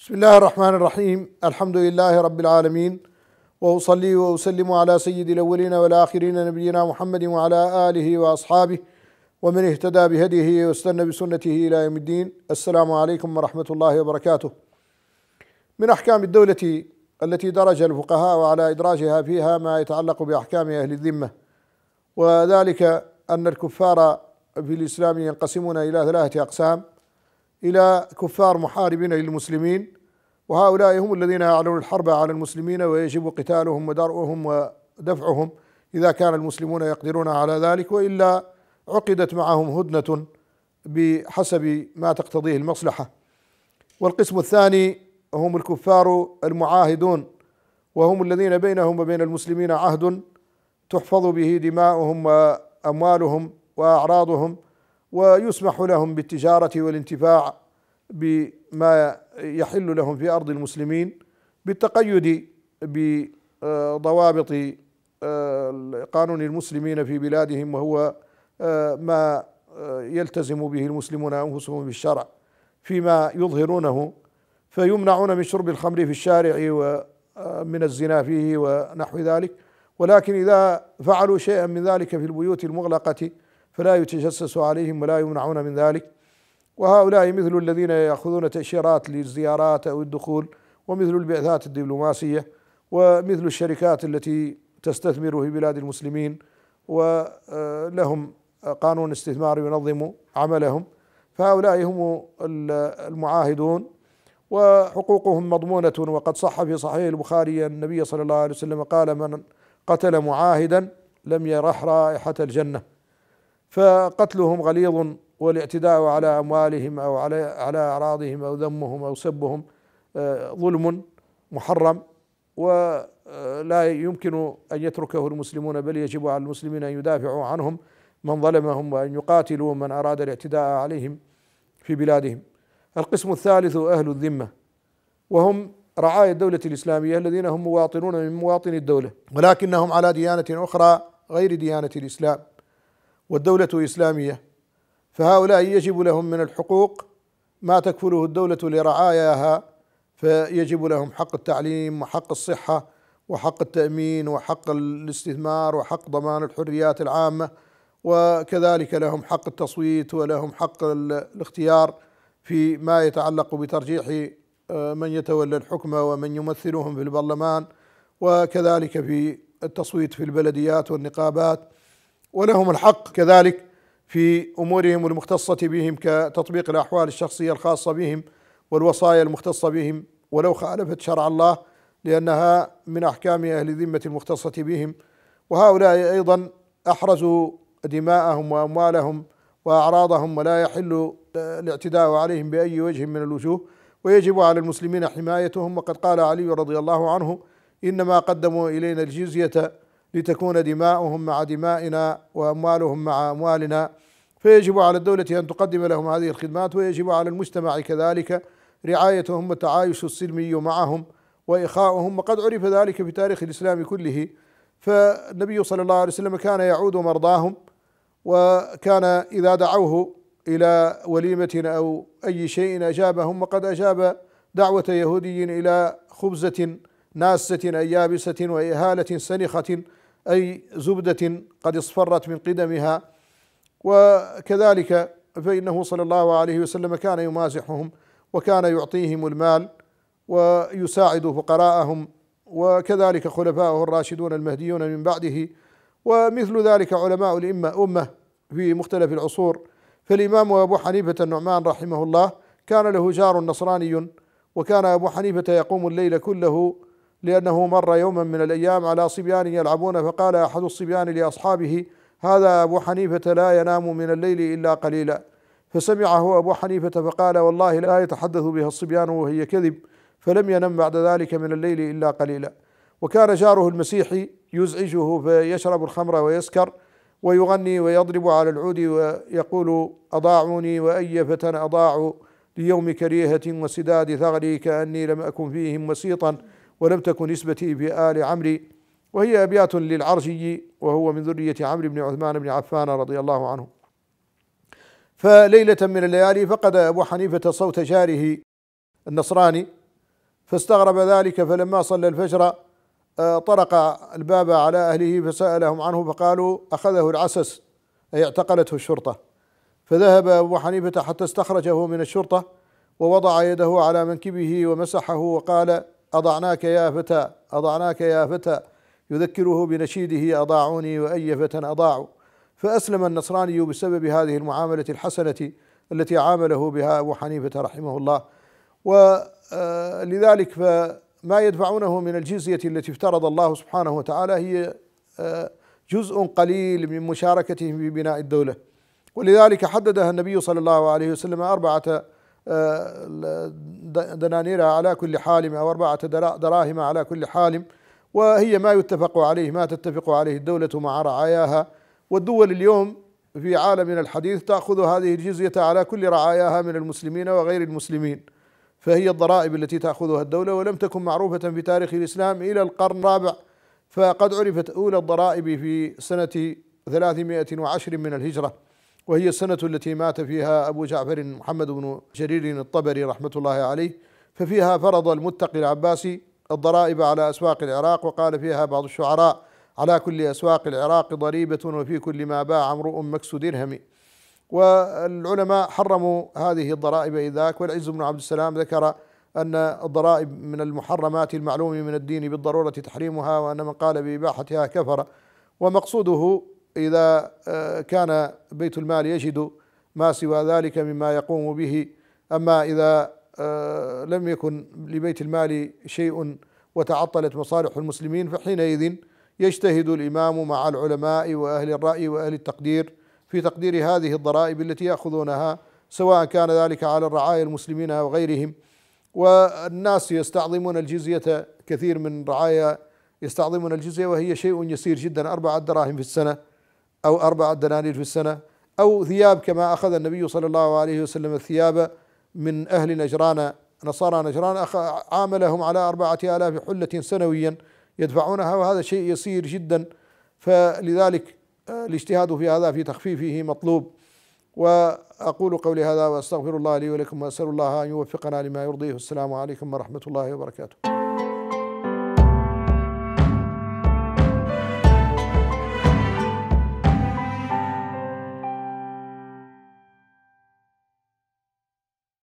بسم الله الرحمن الرحيم الحمد لله رب العالمين واصلي واسلم على سيد الاولين والاخرين نبينا محمد وعلى اله واصحابه ومن اهتدى بهديه واستنى بسنته الى يوم الدين السلام عليكم ورحمه الله وبركاته من احكام الدوله التي درج الفقهاء على ادراجها فيها ما يتعلق باحكام اهل الذمه وذلك ان الكفار في الاسلام ينقسمون الى ثلاثه اقسام الى كفار محاربين للمسلمين وهؤلاء هم الذين يعلنون الحرب على المسلمين ويجب قتالهم ودرؤهم ودفعهم اذا كان المسلمون يقدرون على ذلك والا عقدت معهم هدنه بحسب ما تقتضيه المصلحه والقسم الثاني هم الكفار المعاهدون وهم الذين بينهم وبين المسلمين عهد تحفظ به دماؤهم واموالهم واعراضهم ويسمح لهم بالتجارة والانتفاع بما يحل لهم في أرض المسلمين بالتقيد بضوابط آه، قانون المسلمين في بلادهم وهو آه، ما آه، يلتزم به المسلمون أنفسهم بالشرع فيما يظهرونه فيمنعون من شرب الخمر في الشارع ومن الزنا فيه ونحو ذلك ولكن إذا فعلوا شيئا من ذلك في البيوت المغلقة فلا يتجسس عليهم ولا يمنعون من ذلك وهؤلاء مثل الذين يأخذون تأشيرات للزيارات أو الدخول ومثل البعثات الدبلوماسية ومثل الشركات التي تستثمر في بلاد المسلمين ولهم قانون استثمار ينظم عملهم فهؤلاء هم المعاهدون وحقوقهم مضمونة وقد صح في صحيح البخاري النبي صلى الله عليه وسلم قال من قتل معاهدا لم يرح رائحة الجنة فقتلهم غليظ والاعتداء على اموالهم او على على اعراضهم او ذمهم او سبهم آه، ظلم محرم ولا آه، يمكن ان يتركه المسلمون بل يجب على المسلمين ان يدافعوا عنهم من ظلمهم وان يقاتلوا من اراد الاعتداء عليهم في بلادهم. القسم الثالث اهل الذمه وهم رعايا الدوله الاسلاميه الذين هم مواطنون من مواطني الدوله ولكنهم على ديانه اخرى غير ديانه الاسلام والدولة إسلامية فهؤلاء يجب لهم من الحقوق ما تكفله الدولة لرعاياها فيجب لهم حق التعليم وحق الصحة وحق التأمين وحق الاستثمار وحق ضمان الحريات العامة وكذلك لهم حق التصويت ولهم حق الاختيار في ما يتعلق بترجيح آه، من يتولى الحكم ومن يمثلهم في البرلمان وكذلك في التصويت في البلديات والنقابات ولهم الحق كذلك في امورهم المختصه بهم كتطبيق الاحوال الشخصيه الخاصه بهم والوصايا المختصه بهم ولو خالفت شرع الله لانها من احكام اهل الذمه المختصه بهم وهؤلاء ايضا احرزوا دماءهم واموالهم واعراضهم ولا يحل الاعتداء عليهم باي وجه من الوجوه ويجب على المسلمين حمايتهم وقد قال علي رضي الله عنه انما قدموا الينا الجزيه لتكون دماؤهم مع دمائنا واموالهم مع اموالنا فيجب على الدولة أن تقدم لهم هذه الخدمات ويجب على المجتمع كذلك رعايتهم والتعايش السلمي معهم وإخاؤهم وقد عرف ذلك في تاريخ الإسلام كله فالنبي صلى الله عليه وسلم كان يعود مرضاهم وكان إذا دعوه إلى وليمة أو أي شيء أجابهم وقد أجاب دعوة يهودي إلى خبزة ناسة أي يابسة وإهالة سنخة أي زبدة قد اصفرت من قدمها وكذلك فإنه صلى الله عليه وسلم كان يمازحهم وكان يعطيهم المال ويساعد فقراءهم وكذلك خلفاؤه الراشدون المهديون من بعده ومثل ذلك علماء الأمة أمة في مختلف العصور فالإمام أبو حنيفة النعمان رحمه الله كان له جار نصراني وكان أبو حنيفة يقوم الليل كله لأنه مر يوما من الأيام على صبيان يلعبون فقال أحد الصبيان لأصحابه هذا أبو حنيفة لا ينام من الليل إلا قليلا فسمعه أبو حنيفة فقال والله لا يتحدث بها الصبيان وهي كذب فلم ينم بعد ذلك من الليل إلا قليلا وكان جاره المسيحي يزعجه فيشرب الخمر ويسكر ويغني ويضرب على العود ويقول أضاعوني وأي فتى أضاعوا ليوم كريهة وسداد ثغري كأني لم أكن فيهم وسيطا ولم تكن نسبتي في آل عمري وهي أبيات للعرجي وهو من ذرية عمرو بن عثمان بن عفان رضي الله عنه فليلة من الليالي فقد أبو حنيفة صوت جاره النصراني فاستغرب ذلك فلما صلى الفجر آه، طرق الباب على أهله فسألهم عنه فقالوا أخذه العسس أي اعتقلته الشرطة فذهب أبو حنيفة حتى استخرجه من الشرطة ووضع يده على منكبه ومسحه وقال أضعناك يا فتى أضعناك يا فتى يذكره بنشيده أضاعوني وأي فتى أضاعوا فأسلم النصراني بسبب هذه المعاملة الحسنة التي عامله بها أبو حنيفة رحمه الله ولذلك آه، فما يدفعونه من الجزية التي افترض الله سبحانه وتعالى هي آه، جزء قليل من مشاركتهم في بناء الدولة ولذلك حددها النبي صلى الله عليه وسلم أربعة دنانيرها على كل حالم أو أربعة دراهم على كل حالم وهي ما يتفق عليه ما تتفق عليه الدولة مع رعاياها والدول اليوم في عالمنا الحديث تأخذ هذه الجزية على كل رعاياها من المسلمين وغير المسلمين فهي الضرائب التي تأخذها الدولة ولم تكن معروفة في تاريخ الإسلام إلى القرن الرابع فقد عرفت أولى الضرائب في سنة 310 من الهجرة وهي السنة التي مات فيها أبو جعفر محمد بن جرير الطبري رحمة الله عليه ففيها فرض المتقي العباسي الضرائب على أسواق العراق وقال فيها بعض الشعراء على كل أسواق العراق ضريبة وفي كل ما باع امرؤ مكس درهم والعلماء حرموا هذه الضرائب إذاك والعز بن عبد السلام ذكر أن الضرائب من المحرمات المعلوم من الدين بالضرورة تحريمها وأن من قال بإباحتها كفر ومقصوده إذا آه، كان بيت المال يجد ما سوى ذلك مما يقوم به أما إذا آه، لم يكن لبيت المال شيء وتعطلت مصالح المسلمين فحينئذ يجتهد الإمام مع العلماء وأهل الرأي وأهل التقدير في تقدير هذه الضرائب التي يأخذونها سواء كان ذلك على الرعايا المسلمين أو غيرهم والناس يستعظمون الجزية كثير من رعايا يستعظمون الجزية وهي شيء يسير جدا أربعة دراهم في السنة أو أربعة دنانير في السنة أو ثياب كما أخذ النبي صلى الله عليه وسلم الثياب من أهل نجران نصارى نجران عاملهم على أربعة آلاف حلة سنويا يدفعونها وهذا شيء يسير جدا فلذلك آه، الاجتهاد في هذا في تخفيفه مطلوب وأقول قولي هذا وأستغفر الله لي ولكم وأسأل الله أن يوفقنا لما يرضيه السلام عليكم ورحمة الله وبركاته